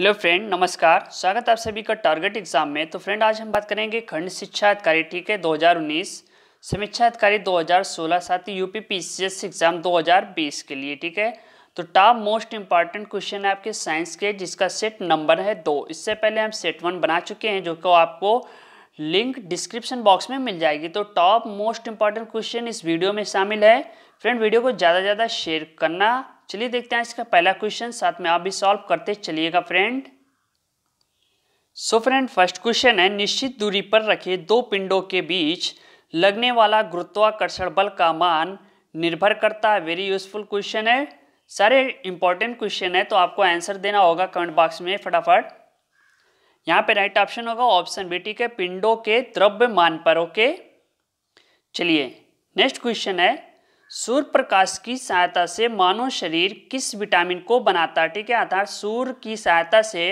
hello friend नमस्कार स्वागत आप सभी का टारगेट एग्जाम में तो फ्रेंड आज हम बात करेंगे खंड शिक्षा अधिकारी ठीक है 2019 समीक्षा अधिकारी 2016 साथ ही यूपी पीसीएस एग्जाम 2020 के लिए ठीक है तो टॉप मोस्ट इंपॉर्टेंट क्वेश्चन है आपके साइंस के जिसका सेट नंबर है दो इससे पहले हम सेट वन बना चुके हैं जो कि आपको लिंक डिस्क्रिप्शन बॉक्स में मिल जाएगी तो टॉप मोस्ट इंपॉर्टेंट क्वेश्चन इस वीडियो में शामिल है फ्रेंड वीडियो को ज़्यादा से ज़्यादा शेयर करना चलिए देखते हैं इसका पहला क्वेश्चन साथ में आप भी सॉल्व करते चलिएगा friend so friend first question है निश्चित दूरी पर रखे दो पिंडों के बीच लगने वाला गुरुत्वाकर्षण बल का मान निर्भर करता है वेरी यूजफुल क्वेश्चन है सारे इंपॉर्टेंट क्वेश्चन है तो आपको आंसर देना होगा कमेंट बॉक्स में फटाफट यहाँ पे राइट ऑप्शन होगा ऑप्शन बी ठीक है पिंडों के द्रव्य मान पर ओके चलिए नेक्स्ट क्वेश्चन है सूर्य प्रकाश की सहायता से मानव शरीर किस विटामिन को बनाता है ठीक है अर्थात सूर्य की सहायता से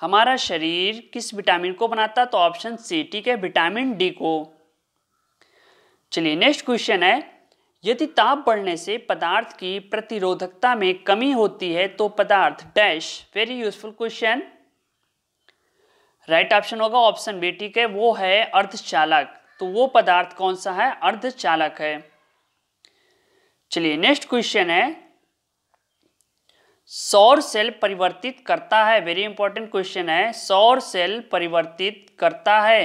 हमारा शरीर किस विटामिन को बनाता तो ऑप्शन सी ठीक है विटामिन डी को चलिए नेक्स्ट क्वेश्चन है यदि ताप बढ़ने से पदार्थ की प्रतिरोधकता में कमी होती है तो पदार्थ dash very useful question right option होगा ऑप्शन बी ठीक है वो है अर्धचालक तो वो पदार्थ कौन सा है अर्धचालक है चलिए नेक्स्ट क्वेश्चन है सौर सेल परिवर्तित करता है वेरी इंपॉर्टेंट क्वेश्चन है सौर सेल परिवर्तित करता है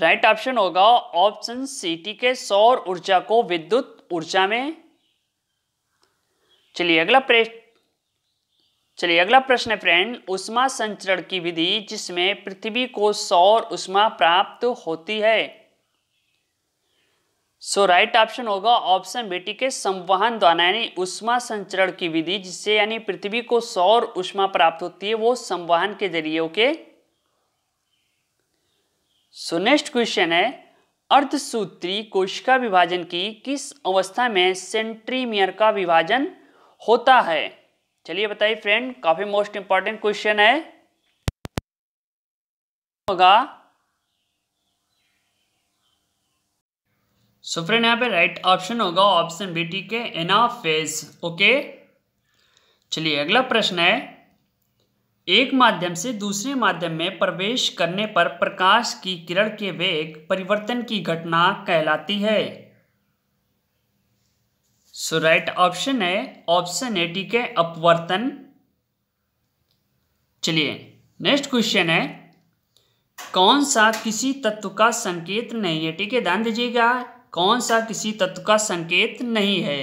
राइट right ऑप्शन होगा ऑप्शन सी टी के सौर ऊर्जा को विद्युत ऊर्जा में चलिए अगला प्रश्न चलिए अगला प्रश्न है फ्रेंड उष्मा संचरण की विधि जिसमें पृथ्वी को सौर उष्मा प्राप्त होती है सो राइट ऑप्शन होगा ऑप्शन बेटी के संवहन द्वारा यानी उष्मा संचरण की विधि जिससे यानी पृथ्वी को सौर उष्मा प्राप्त होती है वो संवहन के जरिए ओके सो नेक्स्ट क्वेश्चन है अर्धसूत्री कोशिका विभाजन की किस अवस्था में सेंट्रीमियर का विभाजन होता है चलिए बताइए फ्रेंड काफी मोस्ट इंपॉर्टेंट क्वेश्चन है होगा सो फ्रेंड यहाँ पे राइट ऑप्शन होगा ऑप्शन बी ठीक है एना फेज ओके चलिए अगला प्रश्न है एक माध्यम से दूसरे माध्यम में प्रवेश करने पर प्रकाश की किरण के वेग परिवर्तन की घटना कहलाती है सो राइट ऑप्शन है ऑप्शन ए ठीक है अपवर्तन चलिए नेक्स्ट क्वेश्चन है कौन सा किसी तत्व का संकेत नहीं है ठीक है ध्यान दीजिएगा कौन सा किसी तत्व का संकेत नहीं है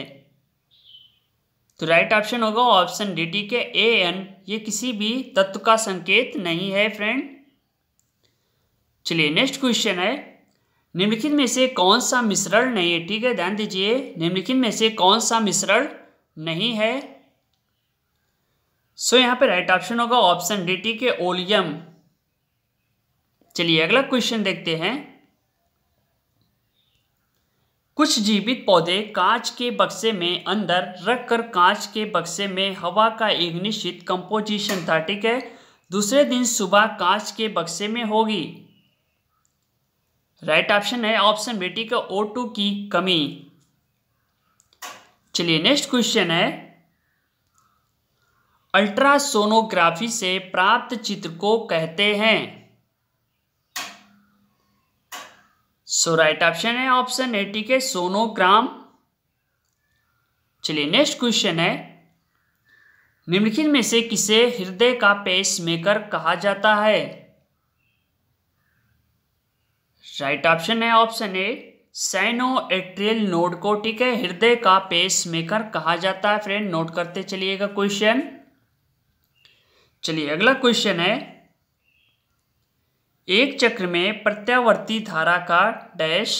तो राइट ऑप्शन होगा ऑप्शन डी टी के ए एन ये किसी भी तत्व का संकेत नहीं है फ्रेंड चलिए नेक्स्ट क्वेश्चन है निम्नलिखित में से कौन सा मिश्रण नहीं है ठीक है ध्यान दीजिए निम्नलिखित में से कौन सा मिश्रण नहीं है सो so, यहाँ पे राइट ऑप्शन होगा ऑप्शन डी टी के ओलियम चलिए अगला क्वेश्चन देखते हैं कुछ जीवित पौधे कांच के बक्से में अंदर रखकर कांच के बक्से में हवा का एक निश्चित कंपोजिशन था ठीक है दूसरे दिन सुबह कांच के बक्से में होगी राइट ऑप्शन है ऑप्शन बी टी ओ टू की कमी चलिए नेक्स्ट क्वेश्चन है अल्ट्रासोनोग्राफी से प्राप्त चित्र को कहते हैं सो राइट ऑप्शन है ऑप्शन ए ठीक है सोनोग्राम चलिए नेक्स्ट क्वेश्चन है निम्नलिखित में से किसे हृदय का पेस मेकर कहा जाता है राइट ऑप्शन है option A sinoatrial node को ठीक है हृदय का पेस मेकर कहा जाता है फ्रेंड नोट करते चलिएगा क्वेश्चन चलिए अगला क्वेश्चन है एक चक्र में प्रत्यावर्ती धारा का डैश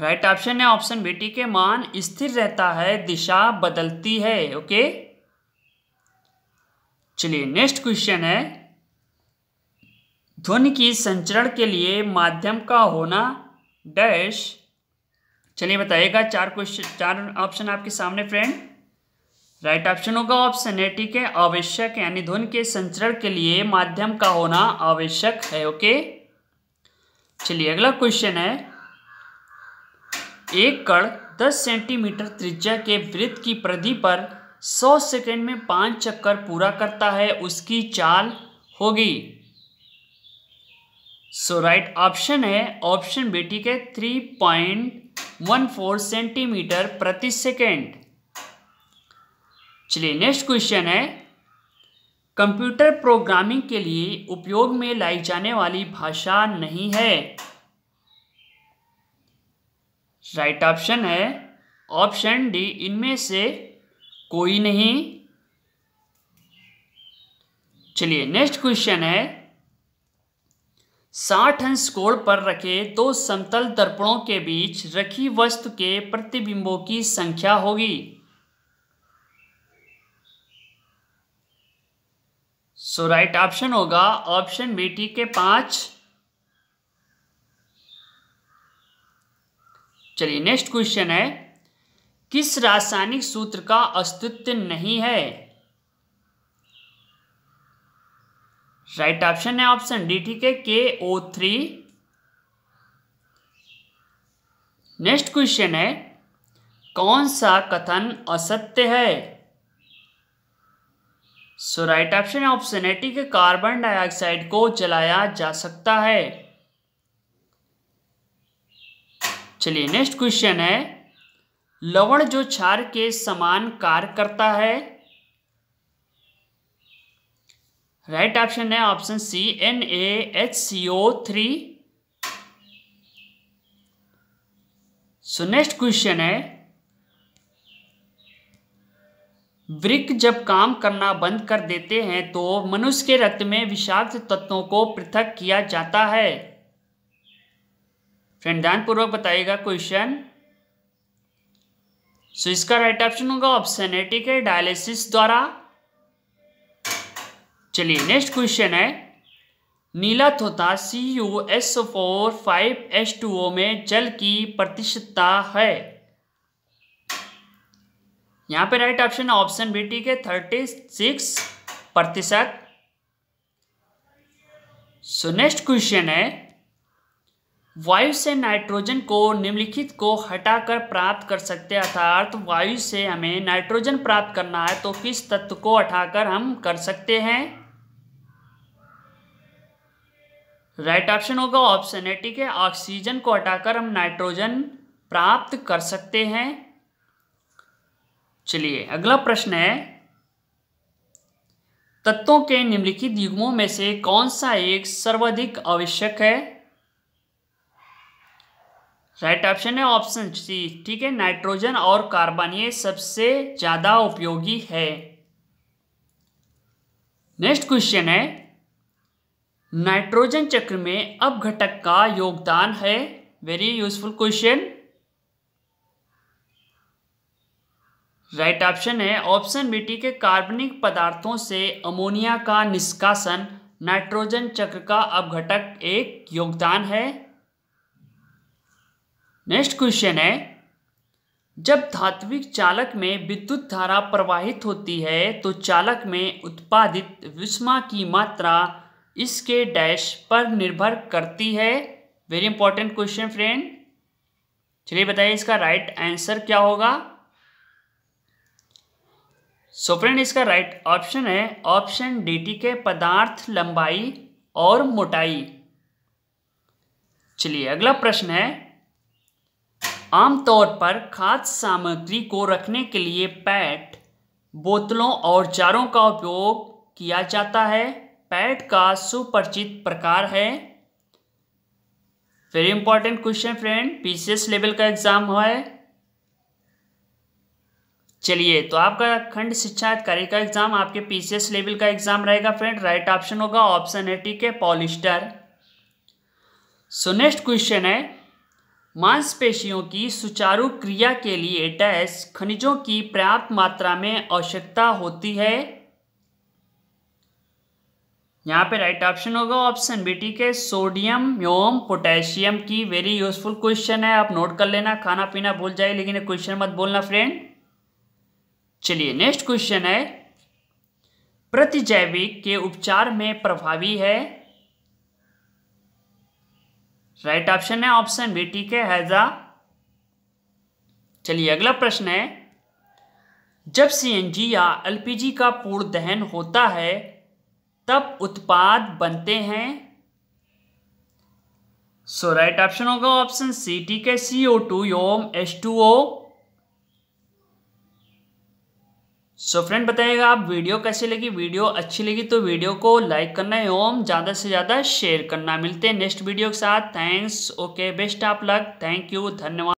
राइट ऑप्शन है ऑप्शन बी टी के मान स्थिर रहता है दिशा बदलती है ओके चलिए नेक्स्ट क्वेश्चन है ध्वनि की संचरण के लिए माध्यम का होना डैश चलिए बताइएगा चार क्वेश्चन चार ऑप्शन आपके सामने फ्रेंड राइट ऑप्शन होगा ऑप्शन है ठीक है आवश्यक यानी ध्वनि के संचरण के लिए माध्यम का होना आवश्यक है ओके चलिए अगला क्वेश्चन है एक कण दस सेंटीमीटर त्रिज्या के वृत्त की परिधि पर सौ सेकेंड में पांच चक्कर पूरा करता है उसकी चाल होगी सो राइट ऑप्शन है ऑप्शन बी ठीक है three point one four centimetre प्रति सेकेंड चलिए नेक्स्ट क्वेश्चन है कंप्यूटर प्रोग्रामिंग के लिए उपयोग में लाई जाने वाली भाषा नहीं है राइट right ऑप्शन है ऑप्शन डी इनमें से कोई नहीं चलिए नेक्स्ट क्वेश्चन है साठ अंश कोण पर रखे दो समतल दर्पणों के बीच रखी वस्तु के प्रतिबिंबों की संख्या होगी सो राइट ऑप्शन होगा ऑप्शन बी टी के पांच चलिए नेक्स्ट क्वेश्चन है किस रासायनिक सूत्र का अस्तित्व नहीं है राइट right ऑप्शन है ऑप्शन डी टी के के ओ थ्री नेक्स्ट क्वेश्चन है कौन सा कथन असत्य है सो राइट ऑप्शन ऑप्शन है ठीक है कार्बन डाइऑक्साइड को जलाया जा सकता है चलिए नेक्स्ट क्वेश्चन है लवण जो क्षार के समान कार्य करता है राइट ऑप्शन है option C N A H C O three so next question है वृक्ष जब काम करना बंद कर देते हैं तो मनुष्य के रक्त में विषाक्त तत्वों को पृथक किया जाता है फ्रेंड ध्यानपूर्वक बताइएगा क्वेश्चन सो इसका राइट ऑप्शन होगा ऑप्शन है ठीक है डायलिसिस द्वारा चलिए नेक्स्ट क्वेश्चन है नीला थोथा C U S four five S two O में जल की प्रतिशतता है यहाँ पे राइट ऑप्शन है ऑप्शन बी ठीक है थर्टी सिक्स प्रतिशत सो नेक्स्ट क्वेश्चन है वायु से नाइट्रोजन को निम्नलिखित को हटाकर प्राप्त कर सकते हैं अर्थात वायु से हमें नाइट्रोजन प्राप्त करना है तो किस तत्व को हटाकर हम कर सकते हैं राइट ऑप्शन होगा ऑप्शन है ठीक है ऑक्सीजन को हटाकर हम नाइट्रोजन प्राप्त कर सकते हैं चलिए अगला प्रश्न है तत्वों के निम्नलिखित युग्मों में से कौन सा एक सर्वाधिक आवश्यक है राइट ऑप्शन है ऑप्शन सी ठीक है नाइट्रोजन और कार्बन ये सबसे ज़्यादा उपयोगी है नेक्स्ट क्वेश्चन है नाइट्रोजन चक्र में अब घटक का योगदान है very useful question right right option है ऑप्शन बी टी के कार्बनिक पदार्थों से अमोनिया का निष्कासन नाइट्रोजन चक्र का अपघटक एक योगदान है नेक्स्ट क्वेश्चन है जब धात्विक चालक में विद्युत धारा प्रवाहित होती है तो चालक में उत्पादित विषमा की मात्रा इसके डैश पर निर्भर करती है वेरी इंपॉर्टेंट क्वेश्चन फ्रेंड चलिए बताइए इसका राइट right आंसर क्या होगा सो फ्रेंड इसका राइट ऑप्शन है ऑप्शन डी टी के पदार्थ लंबाई और मोटाई चलिए अगला प्रश्न है आमतौर पर खाद्य सामग्री को रखने के लिए पैट बोतलों और जारों का उपयोग किया जाता है पैट का सुपरिचित प्रकार है very important question friend PCS level का एग्जाम है चलिए तो आपका खंड शिक्षा अधिकारी का एग्जाम आपके पीसीएस लेवल का एग्जाम रहेगा फ्रेंड राइट ऑप्शन होगा ऑप्शन है ठीक है पॉलिस्टर सो नेक्स्ट क्वेश्चन है मांसपेशियों की सुचारू क्रिया के लिए डैश खनिजों की पर्याप्त मात्रा में आवश्यकता होती है यहाँ पे राइट ऑप्शन होगा ऑप्शन बी ठीक है सोडियम योम पोटेशियम की वेरी यूजफुल क्वेश्चन है आप नोट कर लेना खाना पीना भूल जाए लेकिन क्वेश्चन मत बोलना फ्रेंड चलिए नेक्स्ट क्वेश्चन है प्रतिजैविक के उपचार में प्रभावी है राइट right ऑप्शन है ऑप्शन बी ठीक है हैजा चलिए अगला प्रश्न है जब सीएनजी या एलपीजी का पूर्ण दहन होता है तब उत्पाद बनते हैं सो राइट ऑप्शन होगा ऑप्शन सी टी के सी ओ टू योम H two O so friend बताइएगा आप वीडियो कैसी लगी वीडियो अच्छी लगी तो वीडियो को लाइक करना एवं ज़्यादा से ज़्यादा शेयर करना मिलते हैं नेक्स्ट वीडियो के साथ थैंक्स ओके बेस्ट आप लग थैंक यू धन्यवाद